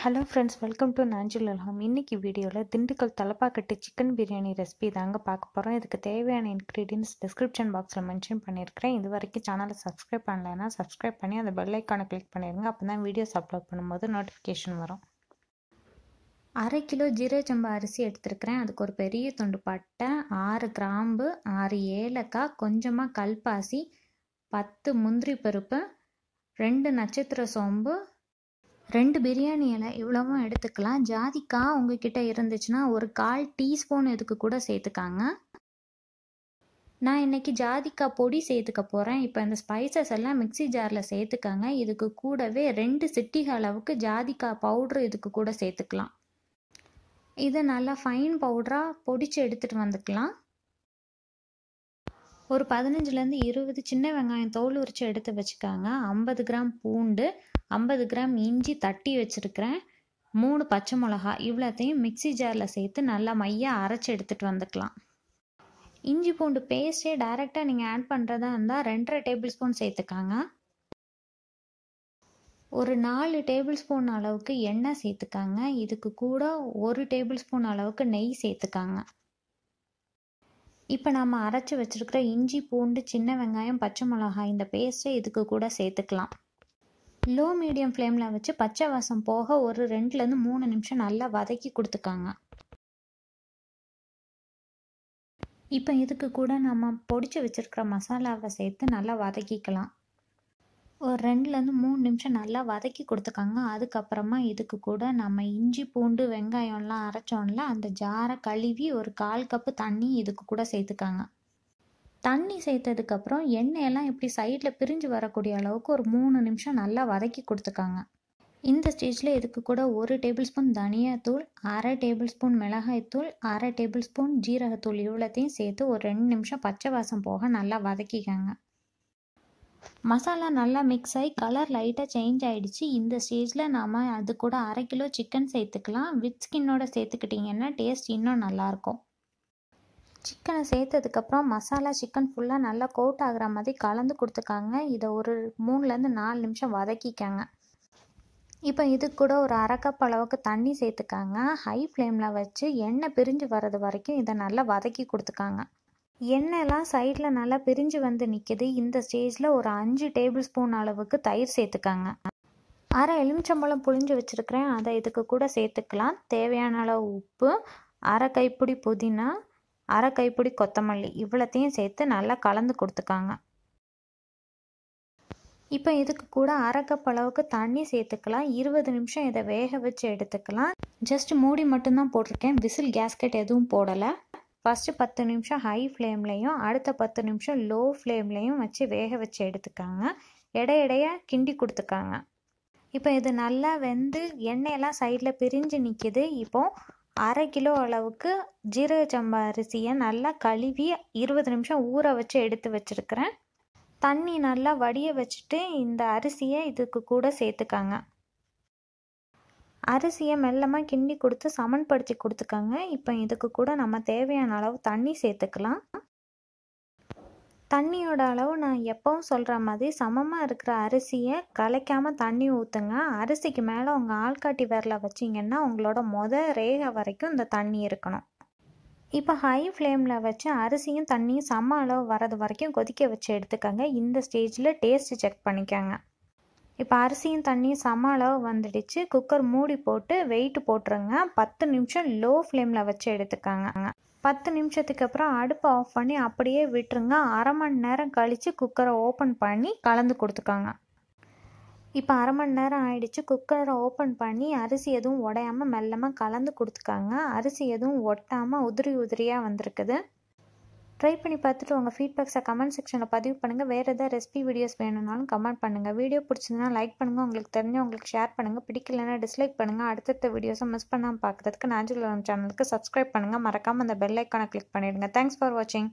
hello friends welcome to Nanjil Alham இன்றைக்கி வீடியோவில் Dindigul Thalappakatti chicken biryani recipe தாங்க பார்க்க போகிறோம் இதுக்கு தேவையான இன்க்ரீடியன்ஸ் டிஸ்கிரிப்ஷன் பாக்ஸில் மென்ஷன் பண்ணியிருக்கிறேன் இது வரைக்கும் சேனலை சப்ஸ்கிரைப் பண்ணலைன்னா சப்ஸ்கிரைப் பண்ணி அந்த பெல் ஐக்கானை கிளிக் பண்ணிடுங்க அப்போ தான் வீடியோஸ் அப்லோட் பண்ணும்போது நோட்டிஃபிகேஷன் வரும் அரை கிலோ ஜீரக சம்பா அரிசி எடுத்துருக்கிறேன் அதுக்கு ஒரு பெரிய துண்டு பட்டை ஆறு கிராம்பு ஆறு ஏலக்காய் கொஞ்சமாக கல்பாசி பத்து முந்திரி பருப்பு ரெண்டு நட்சத்திர சோம்பு ரெண்டு பிரியாணி இலை இவ்வளவும் எடுத்துக்கலாம் ஜாதிக்காய் உங்ககிட்ட இருந்துச்சுன்னா ஒரு கால் டீஸ்பூன் இதுக்கு கூட சேர்த்துக்காங்க நான் இன்னைக்கு ஜாதிக்காய் பொடி சேர்த்துக்க போகிறேன் இப்போ இந்த ஸ்பைசஸ் எல்லாம் மிக்சி ஜாரில் சேர்த்துக்கங்க இதுக்கு கூடவே ரெண்டு சிட்டிக அளவுக்கு ஜாதிக்காய் பவுட்ரு இதுக்கு கூட சேர்த்துக்கலாம் இதை நல்லா ஃபைன் பவுடராக பொடிச்சு எடுத்துகிட்டு வந்துக்கலாம் ஒரு பதினஞ்சுலேருந்து இருபது சின்ன வெங்காயம் தோல் உரித்து எடுத்து வச்சுக்காங்க ஐம்பது கிராம் பூண்டு ஐம்பது கிராம் இஞ்சி தட்டி வச்சுருக்கிறேன் மூணு பச்சை மிளகா இவ்வளோத்தையும் மிக்சி ஜாரில் சேர்த்து நல்லா மையாக அரைச்சி எடுத்துகிட்டு வந்துக்கலாம் இஞ்சி பூண்டு பேஸ்ட்டே டைரெக்டாக நீங்கள் ஆட் பண்ணுறதா இருந்தால் ரெண்டரை டேபிள் ஸ்பூன் சேர்த்துக்காங்க ஒரு நாலு டேபிள் ஸ்பூன் அளவுக்கு எண்ணெய் சேர்த்துக்காங்க இதுக்கு கூட ஒரு டேபிள் ஸ்பூன் அளவுக்கு நெய் சேர்த்துக்காங்க இப்போ நம்ம அரைச்சி வச்சுருக்கிற இஞ்சி பூண்டு சின்ன வெங்காயம் பச்சை மிளகாய் இந்த பேஸ்ட்டை இதுக்கு கூட சேர்த்துக்கலாம் லோ மீடியம் ஃப்ளேமில் வச்சு பச்சை வாசம் போக ஒரு ரெண்டுலேருந்து மூணு நிமிஷம் நல்லா வதக்கி கொடுத்துக்காங்க இப்போ இதுக்கு கூட நம்ம பொடிச்சு வச்சுருக்கிற மசாலாவை சேர்த்து நல்லா வதக்கிக்கலாம் ஒரு ரெண்டுலேருந்து மூணு நிமிஷம் நல்லா வதக்கி கொடுத்துக்காங்க அதுக்கப்புறமா இதுக்கு கூட நம்ம இஞ்சி பூண்டு வெங்காயம்லாம் அரைச்சோன்னா அந்த ஜாரை கழுவி ஒரு கால் கப்பு தண்ணி இதுக்கு கூட சேர்த்துக்காங்க தண்ணி சேர்த்ததுக்கப்புறம் எண்ணெயெல்லாம் இப்படி சைடில் பிரிஞ்சு வரக்கூடிய அளவுக்கு ஒரு மூணு நிமிஷம் நல்லா வதக்கி கொடுத்துக்காங்க இந்த ஸ்டேஜில் இதுக்கு கூட ஒரு டேபிள் ஸ்பூன் தனியாத்தூள் அரை டேபிள் ஸ்பூன் மிளகாய்த்தூள் அரை டேபிள் ஸ்பூன் ஜீரகத்தூள் இவ்வளோத்தையும் சேர்த்து ஒரு ரெண்டு நிமிஷம் பச்சை வாசம் போக நல்லா வதக்கிக்கங்க மசாலா நல்லா மிக்ஸ் ஆகி கலர் லைட்டாக சேஞ்ச் ஆகிடுச்சு இந்த ஸ்டேஜில் நாம் அது கூட அரை கிலோ சிக்கன் சேர்த்துக்கலாம் வித் ஸ்கின்னோட சேர்த்துக்கிட்டிங்கன்னா டேஸ்ட் இன்னும் நல்லாயிருக்கும் சிக்கனை சேர்த்ததுக்கப்புறம் மசாலா சிக்கன் ஃபுல்லாக நல்லா கோட் ஆகிற மாதிரி கலந்து கொடுத்துக்காங்க இதை ஒரு மூணுலேருந்து நாலு நிமிஷம் வதக்கிக்கங்க இப்போ இது கூட ஒரு அரைக்கப் அளவுக்கு தண்ணி சேர்த்துக்காங்க ஹை ஃப்ளேமில் வச்சு எண்ணெய் பிரிஞ்சு வர்றது வரைக்கும் இதை நல்லா வதக்கி கொடுத்துக்காங்க எண்ணெய்லாம் சைடில் நல்லா பிரிஞ்சு வந்து நிற்கிது இந்த ஸ்டேஜில் ஒரு அஞ்சு டேபிள் ஸ்பூன் அளவுக்கு தயிர் சேர்த்துக்காங்க அரை எலுமிச்சம்பழம் புழிஞ்சு வச்சுருக்கிறேன் அதை இதுக்கு கூட சேர்த்துக்கலாம் தேவையான அளவு உப்பு அரை கைப்பிடி புதினா அரை கைப்பிடி கொத்தமல்லி இவ்வளோத்தையும் சேர்த்து நல்லா கலந்து கொடுத்துக்காங்க இப்போ இதுக்கு கூட அரைக்கப் அளவுக்கு தண்ணி சேர்த்துக்கலாம் இருபது நிமிஷம் இதை வேக வச்சு எடுத்துக்கலாம் ஜஸ்ட் மூடி மட்டும்தான் போட்டிருக்கேன் விசில் கேஸ்கெட் எதுவும் போடலை ஃபஸ்ட்டு பத்து நிமிஷம் ஹை ஃப்ளேம்லேயும் அடுத்த பத்து நிமிஷம் லோ ஃப்ளேம்லேயும் வச்சு வேக வச்சு எடுத்துக்காங்க இடையிடைய கிண்டி கொடுத்துக்காங்க இப்போ இது நல்லா வெந்து எண்ணெயெல்லாம் சைடில் பிரிஞ்சு நிற்கிது இப்போது அரை கிலோ அளவுக்கு ஜீரக சம்பா அரிசியை நல்லா கழுவி இருபது நிமிஷம் ஊற வச்சு எடுத்து வச்சுருக்கிறேன் தண்ணி நல்லா வடிய வச்சுட்டு இந்த அரிசியை இதுக்கு கூட சேர்த்துக்காங்க அரிசியை மெல்லமாக கிண்டி கொடுத்து சமன்படுத்தி கொடுத்துக்கோங்க இப்போ இதுக்கு கூட நம்ம தேவையான அளவு தண்ணி சேர்த்துக்கலாம் தண்ணியோட அளவு நான் எப்பவும் சொல்கிற மாதிரி சமமாக இருக்கிற அரிசியை கலைக்காமல் தண்ணி ஊற்றுங்க அரிசிக்கு மேலே உங்கள் ஆள்காட்டி விரல வச்சிங்கன்னா உங்களோட மொத ரேகை வரைக்கும் இந்த தண்ணி இருக்கணும் இப்போ ஹை ஃப்ளேமில் வச்சு அரிசியும் தண்ணியும் சம அளவு வரது வரைக்கும் கொதிக்க வச்சு எடுத்துக்கோங்க இந்த ஸ்டேஜில் டேஸ்ட்டு செக் பண்ணிக்கோங்க இப்போ அரிசியும் தண்ணியும் சம அளவு வந்துடுச்சு குக்கர் மூடி போட்டு வெயிட் போட்டுருங்க பத்து நிமிஷம் லோ ஃப்ளேமில் வச்சு எடுத்துக்காங்க பத்து நிமிஷத்துக்கு அப்புறம் அடுப்பை ஆஃப் பண்ணி அப்படியே விட்டுருங்க அரை மணி நேரம் கழித்து குக்கரை ஓப்பன் பண்ணி கலந்து கொடுத்துக்காங்க இப்போ அரை மணி நேரம் ஆயிடுச்சு குக்கரை ஓப்பன் பண்ணி அரிசி எதுவும் உடையாமல் மெல்லமாக கலந்து கொடுத்துக்காங்க அரிசி எதுவும் ஒட்டாமல் உதிரி உதிரியாக வந்திருக்குது ட்ரை பண்ணி பார்த்துட்டு உங்கள் ஃபீட்பேக்ஸை கமெண்ட் செக்ஷனில் பதிவு பண்ணுங்கள் வேறு எதாவது ரெசிபி வீடியோஸ் வேணும்னாலும் கமெண்ட் பண்ணுங்கள் வீடியோ பிடிச்சிருந்தா லைக் பண்ணுங்கள் உங்களுக்கு தெரிஞ்சு உங்களுக்கு ஷேர் பண்ணுங்கள் பிடிக்கலன்னா டிஸ்லைக் பண்ணுங்கள் அடுத்தடுத்த வீடியோஸை மிஸ் பண்ணாமல் பார்க்குறதுக்கு நான் சேனலுக்கு சப்ஸ்கிரைப் பண்ணுங்கள் மறக்காமல் அந்த பெல் ஐக்கானை கிளிக் பண்ணிவிடுங்க தேங்க்ஸ் ஃபார் வாட்சிங்